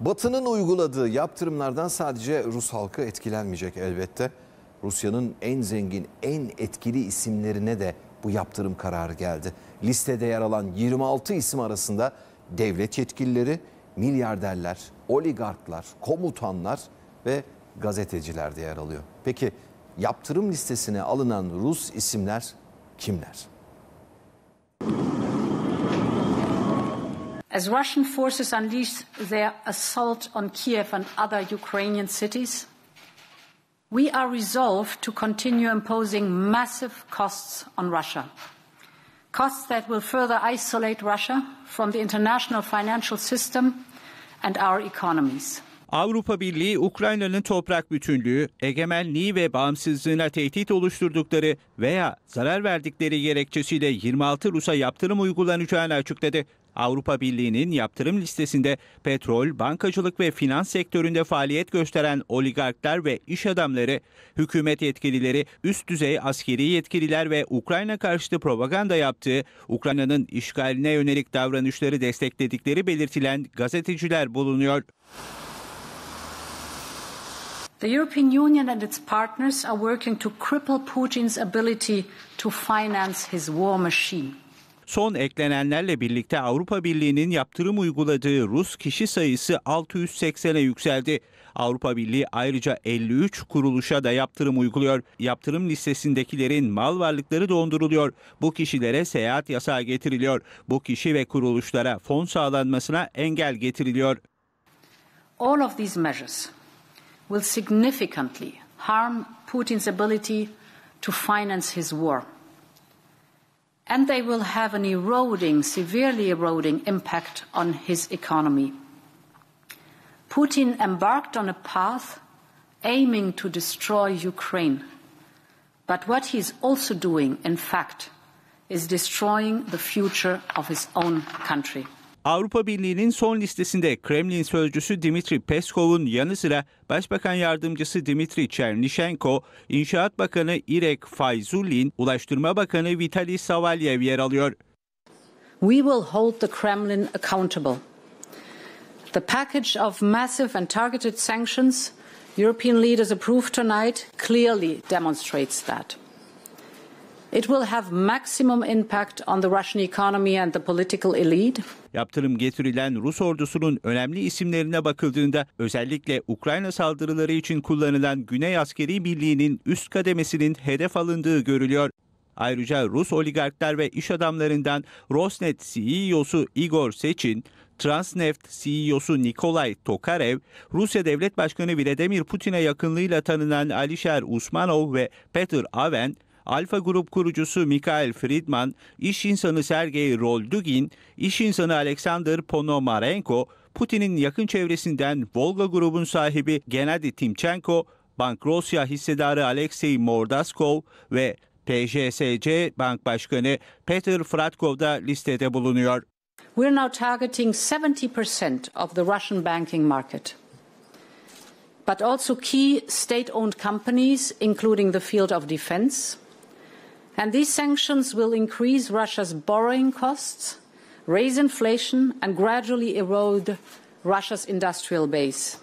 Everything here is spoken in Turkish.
Batı'nın uyguladığı yaptırımlardan sadece Rus halkı etkilenmeyecek elbette. Rusya'nın en zengin, en etkili isimlerine de bu yaptırım kararı geldi. Listede yer alan 26 isim arasında devlet yetkilileri, milyarderler, oligarklar, komutanlar ve gazeteciler de yer alıyor. Peki yaptırım listesine alınan Rus isimler kimler? As Russian forces unleash their assault on Kiev and other Ukrainian cities, we are resolved to continue imposing massive costs on Russia, costs that will further isolate Russia from the international financial system and our economies. Avrupa Birliği, Ukrayna'nın toprak bütünlüğü, egemenliği ve bağımsızlığına tehdit oluşturdukları veya zarar verdikleri gerekçesiyle 26 Rus'a yaptırım uygulanacağını açıkladı. Avrupa Birliği'nin yaptırım listesinde petrol, bankacılık ve finans sektöründe faaliyet gösteren oligarklar ve iş adamları, hükümet yetkilileri, üst düzey askeri yetkililer ve Ukrayna karşıtı propaganda yaptığı, Ukrayna'nın işgaline yönelik davranışları destekledikleri belirtilen gazeteciler bulunuyor. The European Union and its partners are working to cripple Putin's ability to finance his war machine. Son eklenenlerle birlikte Avrupa Birliği'nin yaptırım uyguladığı Rus kişi sayısı 680'e yükseldi. Avrupa Birliği ayrıca 53 kuruluşa da yaptırım uyguluyor. Yaptırım listesindekilerin mal varlıkları donduruluyor. Bu kişilere seyahat yasağı getiriliyor. Bu kişi ve kuruluşlara fon sağlanmasına engel getiriliyor. All of these measures will significantly harm Putin's ability to finance his war. And they will have an eroding, severely eroding impact on his economy. Putin embarked on a path aiming to destroy Ukraine. But what he is also doing, in fact, is destroying the future of his own country. Avrupa Birliği'nin son listesinde Kremlin sözcüsü Dimitri Peskov'un yanı sıra Başbakan Yardımcısı Dimitri Chernyshenko, İnşaat Bakanı İrek Fayzulin, Ulaştırma Bakanı Vitali Savalyev yer alıyor. We will hold the Kremlin accountable. The package of massive and targeted sanctions European leaders approved tonight clearly demonstrates that. It will have maximum impact on the Russian economy and the political elite. Yaptırım getirilen Rus ordusunun önemli isimlerine bakıldığında özellikle Ukrayna saldırıları için kullanılan Güney Askeri Birliği'nin üst kademesinin hedef alındığı görülüyor. Ayrıca Rus oligarklar ve iş adamlarından Rosneft CEO'su Igor Sechin, Transneft CEO'su Nikolay Tokarev, Rusya Devlet Başkanı Vladimir Putin'e yakınlığıyla tanınan Alişer Usmanov ve Peter Aven, Alfa Grup kurucusu Mikael Friedman, iş insanı Sergey Roldugin, iş insanı Alexander Ponomarenko, Putin'in yakın çevresinden Volga grubun sahibi Gennady Timchenko, Bank Rusya hissedarı Alexey Mordaskov ve PJSC Bank Başkanı Peter Fratkov da listede bulunuyor. We're now targeting 70% of the Russian banking market. But also key state owned companies, including the field of defense, And these sanctions will increase Russia's borrowing costs, raise inflation, and gradually erode Russia's industrial base.